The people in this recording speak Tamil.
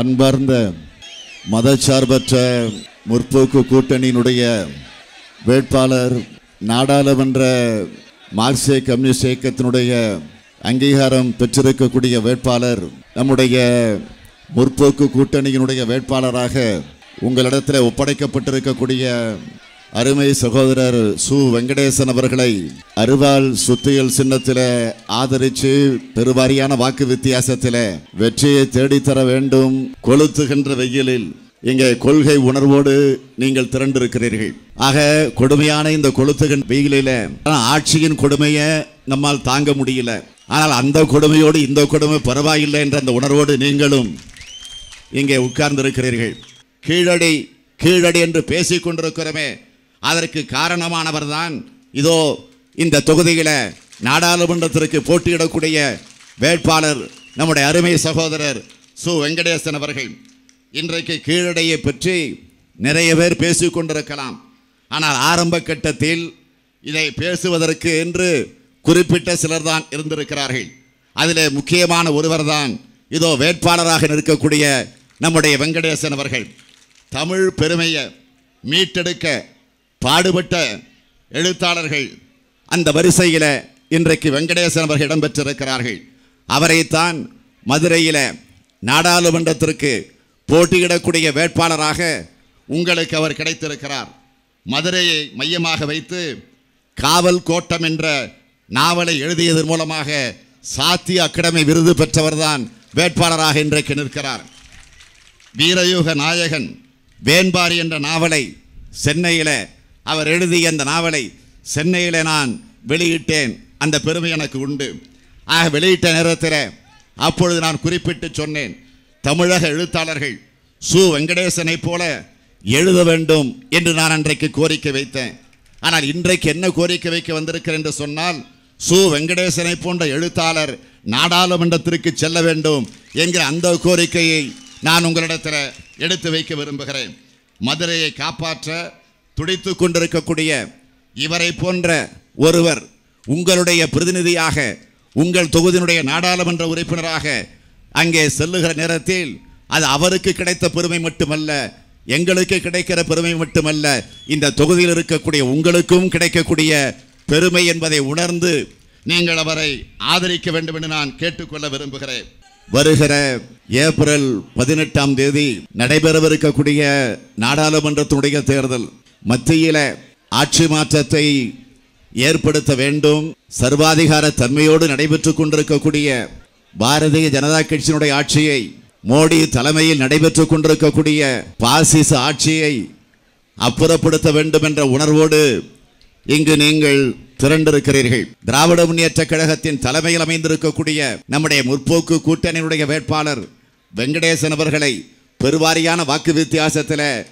அன்பார்ந்த மதச்சார்பற்ற முற்போக்கு கூட்டணியினுடைய வேட்பாளர் நாடாளுமன்ற மார்க்சிய கம்யூனிஸ்ட் இயக்கத்தினுடைய அங்கீகாரம் பெற்றிருக்கக்கூடிய வேட்பாளர் நம்முடைய முற்போக்கு கூட்டணியினுடைய வேட்பாளராக உங்களிடத்தில் ஒப்படைக்கப்பட்டிருக்கக்கூடிய அருமை சகோதரர் சு வெங்கடேசன் அவர்களை அருவால் சுத்தியல் சின்னத்தில் ஆதரித்து பெருவாரியான வாக்கு வித்தியாசத்தில் வெற்றியை தேடித்தர வேண்டும் கொளுத்துகின்ற வெயிலில் இங்கே கொள்கை உணர்வோடு நீங்கள் திரண்டிருக்கிறீர்கள் ஆக கொடுமையான இந்த கொளுத்துகின்ற வெயிலில ஆட்சியின் கொடுமையை நம்மால் தாங்க முடியல ஆனால் அந்த கொடுமையோடு இந்த கொடுமை பரவாயில்லை என்ற அந்த உணர்வோடு நீங்களும் இங்கே உட்கார்ந்திருக்கிறீர்கள் கீழடி கீழடி என்று பேசிக் கொண்டிருக்கிறோமே அதற்கு காரணமானவர் தான் இதோ இந்த தொகுதியில் நாடாளுமன்றத்திற்கு போட்டியிடக்கூடிய வேட்பாளர் நம்முடைய அருமை சகோதரர் சு வெங்கடேசன் அவர்கள் இன்றைக்கு கீழடையை பற்றி நிறைய பேர் பேசிக்கொண்டிருக்கலாம் ஆனால் ஆரம்ப கட்டத்தில் இதை பேசுவதற்கு என்று குறிப்பிட்ட சிலர் தான் இருந்திருக்கிறார்கள் அதில் முக்கியமான ஒருவர் தான் இதோ வேட்பாளராக நிற்கக்கூடிய நம்முடைய வெங்கடேசன் அவர்கள் தமிழ் பெருமையை மீட்டெடுக்க பாடுபட்ட எழுத்தாளர்கள் அந்த வரிசையில் இன்றைக்கு வெங்கடேசன் அவர்கள் இடம்பெற்றிருக்கிறார்கள் அவரைத்தான் மதுரையில் நாடாளுமன்றத்திற்கு போட்டியிடக்கூடிய வேட்பாளராக உங்களுக்கு அவர் கிடைத்திருக்கிறார் மதுரையை மையமாக வைத்து காவல் கோட்டம் என்ற நாவலை எழுதியதன் மூலமாக சாத்திய அக்கடமை விருது பெற்றவர்தான் வேட்பாளராக இன்றைக்கு நிற்கிறார் வீரயுக நாயகன் வேண்பாரி என்ற நாவலை சென்னையில் அவர் எழுதிய அந்த நாவலை சென்னையில் நான் வெளியிட்டேன் அந்த பெருமை எனக்கு உண்டு ஆக வெளியிட்ட நேரத்தில் அப்பொழுது நான் குறிப்பிட்டு சொன்னேன் தமிழக எழுத்தாளர்கள் சு வெங்கடேசனை போல எழுத வேண்டும் என்று நான் அன்றைக்கு கோரிக்கை வைத்தேன் ஆனால் இன்றைக்கு என்ன கோரிக்கை வைக்க வந்திருக்கிறேன் என்று சொன்னால் சு வெங்கடேசனை போன்ற எழுத்தாளர் நாடாளுமன்றத்திற்கு செல்ல வேண்டும் என்கிற அந்த கோரிக்கையை நான் உங்களிடத்தில் எடுத்து வைக்க விரும்புகிறேன் மதுரையை காப்பாற்ற துடைத்து கொண்டிருக்கக்கூடிய இவரை போன்ற ஒருவர் உங்களுடைய பிரதிநிதியாக உங்கள் தொகுதியினுடைய நாடாளுமன்ற உறுப்பினராக அங்கே செல்லுகிற நேரத்தில் அது அவருக்கு கிடைத்த பெருமை மட்டுமல்ல எங்களுக்கு கிடைக்கிற பெருமை மட்டுமல்ல இந்த தொகுதியில் இருக்கக்கூடிய உங்களுக்கும் கிடைக்கக்கூடிய பெருமை என்பதை உணர்ந்து நீங்கள் அவரை ஆதரிக்க வேண்டும் என்று நான் கேட்டுக்கொள்ள விரும்புகிறேன் வருகிற ஏப்ரல் பதினெட்டாம் தேதி நடைபெறவிருக்கக்கூடிய நாடாளுமன்றத்துடைய தேர்தல் மத்தியில் ஆட்சி மாற்றத்தை ஏற்படுத்த வேண்டும் சர்வாதிகார தன்மையோடு நடைபெற்று கொண்டிருக்கக்கூடிய பாரதிய ஜனதா கட்சியினுடைய ஆட்சியை மோடி தலைமையில் நடைபெற்று கொண்டிருக்கக்கூடிய பாசிச ஆட்சியை அப்புறப்படுத்த வேண்டும் என்ற உணர்வோடு இங்கு நீங்கள் திரண்டிருக்கிறீர்கள் திராவிட முன்னேற்ற கழகத்தின் தலைமையில் அமைந்திருக்கக்கூடிய நம்முடைய முற்போக்கு கூட்டணியினுடைய வேட்பாளர் வெங்கடேசன் அவர்களை பெருவாரியான வாக்கு வித்தியாசத்தில்